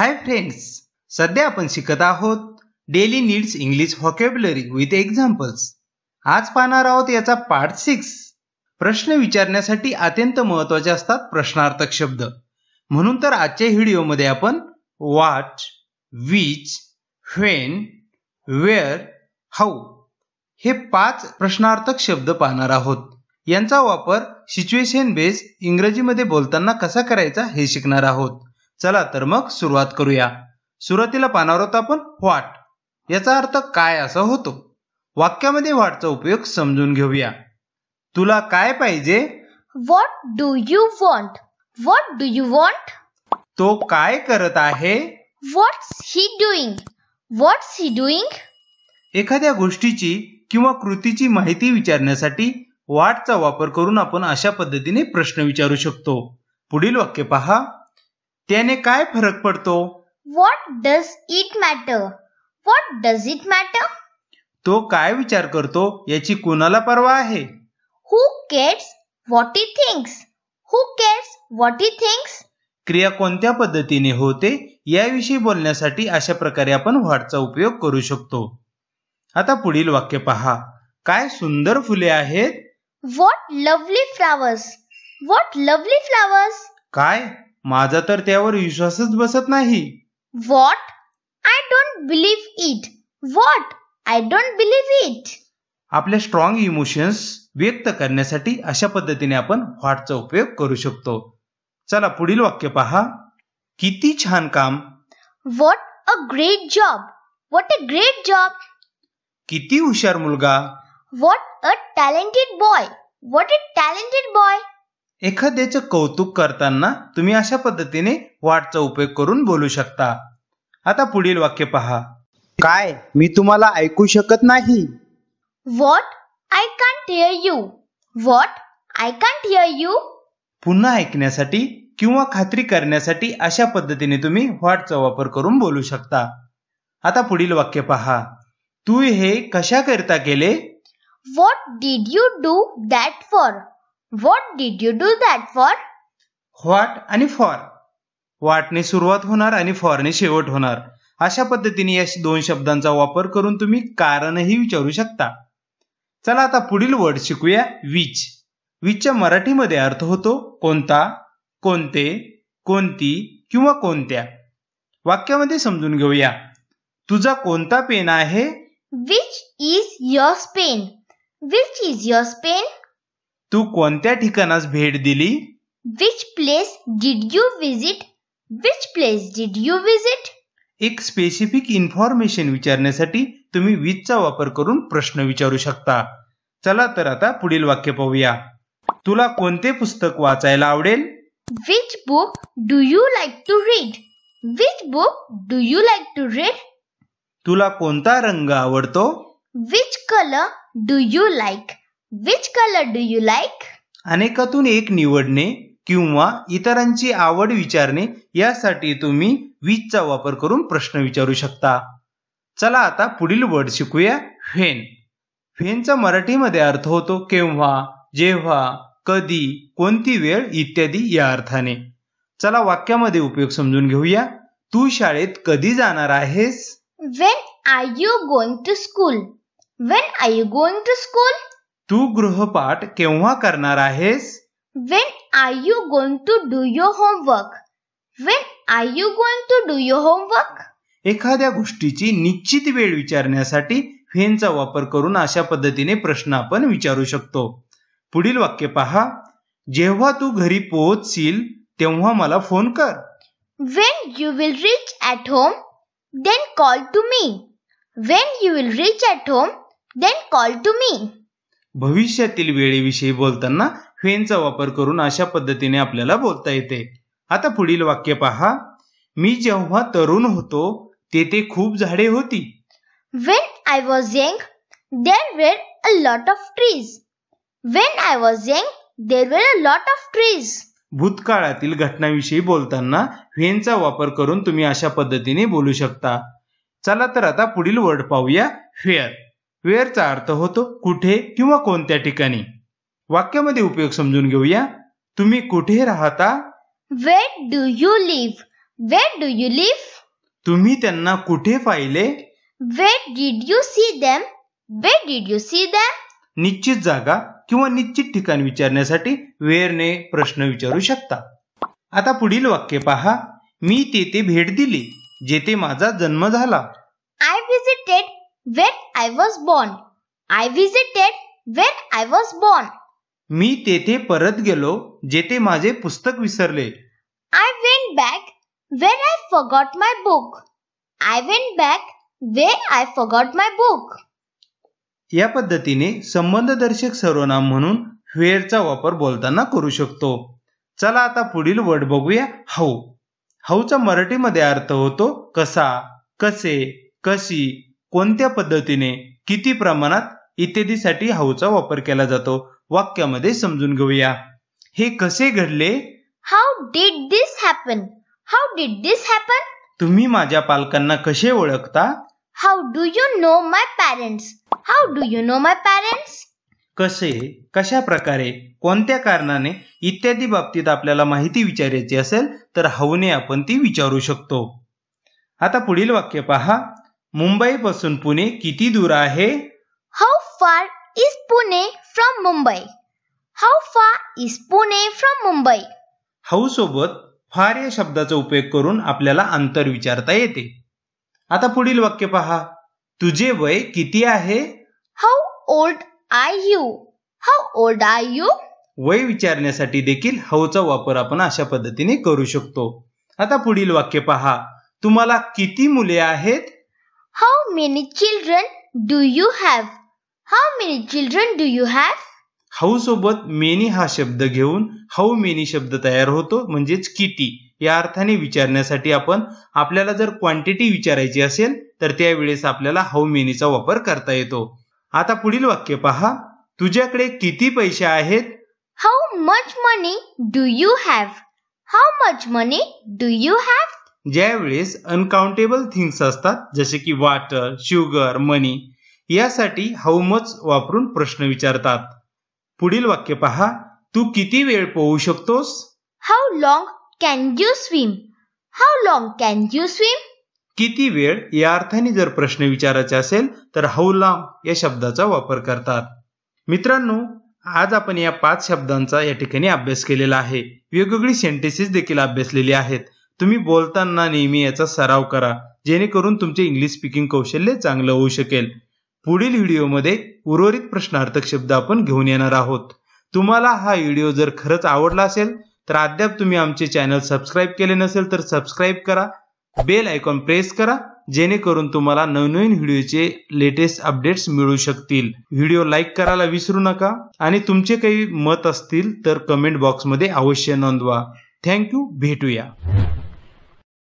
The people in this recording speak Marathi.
हाय फ्रेंड्स सध्या आपण शिकत आहोत daily needs English vocabulary with examples आज पाहणार आहोत याचा पार्ट सिक्स प्रश्न विचारण्यासाठी अत्यंत महत्वाचे असतात प्रश्नार्थक शब्द म्हणून तर आजच्या व्हिडिओमध्ये आपण वाट विच व्हेन वेअर हाऊ हे पाच प्रश्नार्थक शब्द पाहणार आहोत यांचा वापर सिच्युएशन बेस इंग्रजीमध्ये बोलताना कसा करायचा हे शिकणार आहोत चला तर मग सुरुवात करूया सुरुवातीला पानावर होता आपण व्हाट याचा अर्थ काय असा होतो वाक्यामध्ये व्हाटचा उपयोग समजून घेऊया तुला काय पाहिजे what do you want what do you want तो काय करत आहे व्हॉट्स he doing what's he doing एखाद्या गोष्टीची किंवा कृतीची माहिती विचारण्यासाठी वाटचा वापर करून आपण अशा पद्धतीने प्रश्न विचारू शकतो पुढील वाक्य पहा त्याने काय फरक पडतो what does it matter what does it matter तो काय विचार करतो याची कोणाला पर्वा आहे who cares what he thinks who cares what he thinks क्रिया कोणत्या पद्धतीने होते याविषयी बोलण्यासाठी अशा प्रकारे आपण व्हॉटचा उपयोग करू शकतो आता पुढील वाक्य पहा काय सुंदर फुले आहेत what lovely flowers what lovely flowers काय माझा तर त्यावर विश्वासच बसत नाही what I don't believe it what I don't believe it आपल्या स्ट्रॉंग इमोशन्स व्यक्त करण्यासाठी अशा पद्धतीने आपण व्हॉटचा उपयोग करू शकतो चला पुढील वाक्य पहा किती छान काम what a great job what a great job किती हुशार मुलगा what a talented boy what a talented boy एखाद्याचं कौतुक करताना तुम्ही अशा पद्धतीने वाटचा उपयोग करून बोलू शकता आता पुढील वाक्य पहा काय मी तुम्हाला ऐकू शकत नाही what I can't hear you what I can't hear you पुन्हा ऐकण्यासाठी किंवा खात्री करण्यासाठी अशा पद्धतीने तुम्ही व्हॉटचा वापर करून बोलू शकता आता पुढील वाक्य पहा तू हे कशा करता केले what did you do that for what did you do that for? What आणि फॉर वाटने सुरुवात होणार आणि फॉरने शेवट होणार अशा पद्धतीने या दोन शब्दांचा वापर करून तुम्ही कारणही विचारू शकता चला आता पुढील वर्ड शिकूया विच विचच्या मराठीमध्ये अर्थ होतो कोणता कोणते कोणती किंवा कोणत्या वाक्यामध्ये समजून घेऊया तुझा कोणता पेन आहे which is your pen which is your pen तू कोणत्या ठिकाणास भेट दिली which place did you visit which place did you visit एक स्पेसिफिक इन्फॉर्मेशन विचारण्यासाठी तुम्ही चा वापर करून प्रश्न विचारू शकता चला तर आता पुढील वाक्य पाहूया तुला कोणते पुस्तक वाचायला आवडेल which book do you like to read which book do you like to read तुला कोणता रंग आवडतो which colour do you like which colour do you like अनेकातून एक निवडणे किंवा इतरांची आवड विचारणे यासाठी तुम्ही चा वापर करून प्रश्न विचारू शकता चला आता पुढील वर्ड शिकूया व्हेन व्हेनचा मराठीमध्ये अर्थ होतो केव्हा जेव्हा कधी कोणती वेळ इत्यादी या अर्थाने चला वाक्यामध्ये उपयोग समजून घेऊया तू शाळेत कधी जाणार आहेस when are you going to school when are you going to school तू गृहपाठ केव्हा करणार आहेस When are you going to do your homework? When are you going to do your homework? एखाद्या गोष्टीची निश्चित वेळ विचारण्यासाठी व्हेनचा वापर करून अशा पद्धतीने प्रश्न आपण विचारू शकतो पुढील वाक्य पहा जेव्हा तू घरी पोहोचशील तेव्हा मला फोन कर When you will reach at home then call to me When you will reach at home then call to me भविष्यातील वेळेविषयी बोलताना व्हेनचा वापर करून अशा पद्धतीने आपल्याला बोलता येते आता पुढील वाक्य पहा मी जेव्हा तरुण होतो तेथे खूप झाडे होती when I was young there were a lot of trees when I was young there were a lot of trees भूतकाळातील घटनाविषयी बोलताना व्हेनचा वापर करून तुम्ही अशा पद्धतीने बोलू शकता चला तर आता पुढील वर्ड पाहूया फेअर वेअरचा अर्थ होतो कुठे किंवा कोणत्या ठिकाणी वाक्यामध्ये उपयोग समजून घेऊया तुम्ही कुठे राहता where do you live where do you live तुम्ही त्यांना कुठे पाहिले where did you see them where did you see them निश्चित जागा किंवा निश्चित ठिकाण विचारण्यासाठी वेरने प्रश्न विचारू शकता आता पुढील वाक्य पहा मी तेथे भेट दिली जेथे माझा जन्म झाला where I was born. I visited where I was born. मी तेथे परत गेलो जेथे माझे पुस्तक विसरले I went back where I forgot my book. I went back where I forgot my book. या पद्धतीने दर्शक सर्वनाम म्हणून चा वापर बोलताना करू शकतो चला आता पुढील वर्ड बघूया हाऊ हाऊचा मराठीमध्ये अर्थ होतो कसा कसे कशी कोणत्या पद्धतीने किती प्रमाणात इत्यादीसाठी हाऊचा वापर केला जातो वाक्यामध्ये समजून घेऊया हे कसे घडले how did this happen how did this happen तुम्ही माझ्या पालकांना कसे ओळखता how do you know my parents how do you know my parents कसे कशा प्रकारे कोणत्या कारणाने इत्यादी बाबतीत आपल्याला माहिती विचारायची असेल तर हाऊने आपण ती विचारू शकतो आता पुढील वाक्य पहा मुंबई पासून पुणे किती दूर आहे how far is Pune from Mumbai how far is Pune from Mumbai how सोबत फार या शब्दाचा उपयोग करून आपल्याला अंतर विचारता येते आता पुढील वाक्य पहा तुझे वय किती आहे how old are you how old are you वय विचारण्यासाठी देखील हाऊचा वापर आपण अशा पद्धतीने करू शकतो आता पुढील वाक्य पहा तुम्हाला किती मुले आहेत How many children do you have? How many children do you have? How सोबत मेनी हा शब्द घेऊन हाऊ मेनी शब्द तयार होतो म्हणजेच किती या अर्थाने विचारण्यासाठी आपण आपल्याला जर क्वांटिटी विचारायची असेल तर त्यावेळेस आपल्याला हाऊ मेनीचा वापर करता येतो आता पुढील वाक्य पहा तुझ्याकडे किती पैसे आहेत how much money do you have how much money do you have ज्यावेळेस अनकाउंटेबल थिंग्स असतात जसे की वाटर शुगर मनी यासाठी हाऊ मच वापरून प्रश्न विचारतात पुढील वाक्य पहा तू किती वेळ पोहू शकतोस how long can you swim how long can you swim किती वेळ या अर्थाने जर प्रश्न विचारायचे असेल तर हाऊ लॉंग या शब्दाचा वापर करतात मित्रांनो आज आपण या पाच शब्दांचा या ठिकाणी अभ्यास केलेला आहे वेगवेगळी सेंटेन्सेस देखील अभ्यासलेली आहेत तुम्ही बोलताना नेहमी याचा सराव करा जेणेकरून तुमचे इंग्लिश स्पीकिंग कौशल्य चांगलं होऊ शकेल पुढील व्हिडिओमध्ये उर्वरित प्रश्नार्थक शब्द आपण घेऊन येणार आहोत तुम्हाला हा व्हिडिओ जर खरंच आवडला असेल तर अद्याप तुम्ही आमचे चॅनल सबस्क्राईब केले नसेल तर सबस्क्राईब करा बेल आयकॉन प्रेस करा जेणेकरून तुम्हाला नवनवीन व्हिडिओचे लेटेस्ट अपडेट्स मिळू शकतील व्हिडिओ लाईक करायला विसरू नका आणि तुमचे काही मत असतील तर कमेंट बॉक्समध्ये अवश्य नोंदवा थँक्यू भेटूया